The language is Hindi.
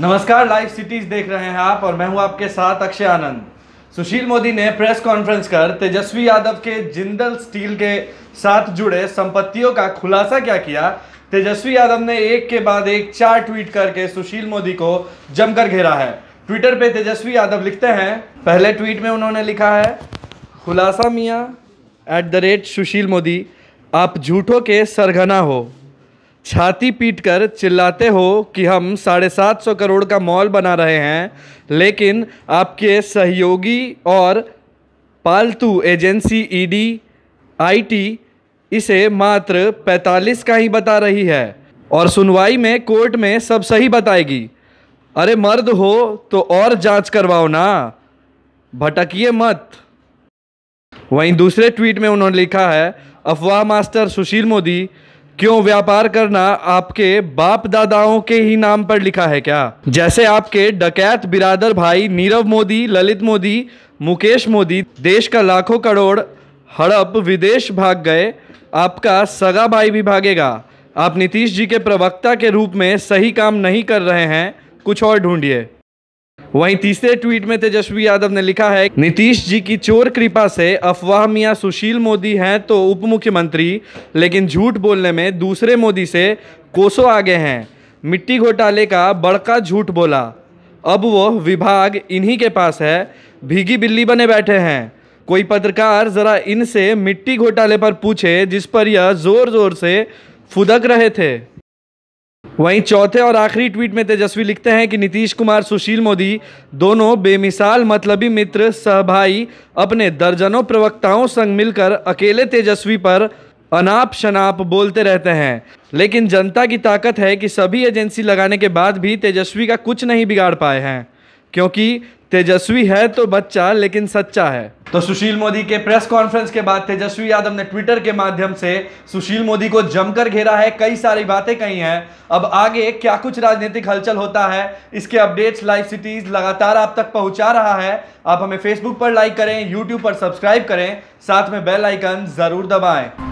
नमस्कार लाइव सिटीज देख रहे हैं आप और मैं हूं आपके साथ अक्षय आनंद सुशील मोदी ने प्रेस कॉन्फ्रेंस कर तेजस्वी यादव के जिंदल स्टील के साथ जुड़े संपत्तियों का खुलासा क्या किया तेजस्वी यादव ने एक के बाद एक चार ट्वीट करके सुशील मोदी को जमकर घेरा है ट्विटर पे तेजस्वी यादव लिखते हैं पहले ट्वीट में उन्होंने लिखा है खुलासा मियाँ at the rate Sushil Modi आप झूठों के सरगना हो छाती पीट कर चिल्लाते हो कि हम साढ़े सात सौ करोड़ का मॉल बना रहे हैं लेकिन आपके सहयोगी और पालतू एजेंसी ईडी आईटी इसे मात्र 45 का ही बता रही है और सुनवाई में कोर्ट में सब सही बताएगी अरे मर्द हो तो और जांच करवाओ ना भटकिए मत वहीं दूसरे ट्वीट में उन्होंने लिखा है अफवाह मास्टर सुशील मोदी क्यों व्यापार करना आपके बाप दादाओं के ही नाम पर लिखा है क्या जैसे आपके डकैत बिरादर भाई नीरव मोदी ललित मोदी मुकेश मोदी देश का लाखों करोड़ हड़प विदेश भाग गए आपका सगा भाई भी भागेगा आप नीतीश जी के प्रवक्ता के रूप में सही काम नहीं कर रहे हैं कुछ और ढूंढिए वहीं तीसरे ट्वीट में तेजस्वी यादव ने लिखा है नीतीश जी की चोर कृपा से अफवाह मियाँ सुशील मोदी हैं तो उप मुख्यमंत्री लेकिन झूठ बोलने में दूसरे मोदी से कोसों आगे हैं मिट्टी घोटाले का बड़का झूठ बोला अब वो विभाग इन्हीं के पास है भीगी बिल्ली बने बैठे हैं कोई पत्रकार ज़रा इनसे मिट्टी घोटाले पर पूछे जिस पर यह ज़ोर ज़ोर से फुदक रहे थे वहीं चौथे और आखिरी ट्वीट में तेजस्वी लिखते हैं कि नीतीश कुमार सुशील मोदी दोनों बेमिसाल मतलबी मित्र सहभाई अपने दर्जनों प्रवक्ताओं संग मिलकर अकेले तेजस्वी पर अनाप शनाप बोलते रहते हैं लेकिन जनता की ताकत है कि सभी एजेंसी लगाने के बाद भी तेजस्वी का कुछ नहीं बिगाड़ पाए हैं क्योंकि तेजस्वी है तो बच्चा लेकिन सच्चा है तो सुशील मोदी के प्रेस कॉन्फ्रेंस के बाद तेजस्वी यादव ने ट्विटर के माध्यम से सुशील मोदी को जमकर घेरा है कई सारी बातें कही हैं अब आगे क्या कुछ राजनीतिक हलचल होता है इसके अपडेट्स लाइव सिटीज लगातार आप तक पहुंचा रहा है आप हमें फेसबुक पर लाइक करें यूट्यूब पर सब्सक्राइब करें साथ में बेल आइकन जरूर दबाएं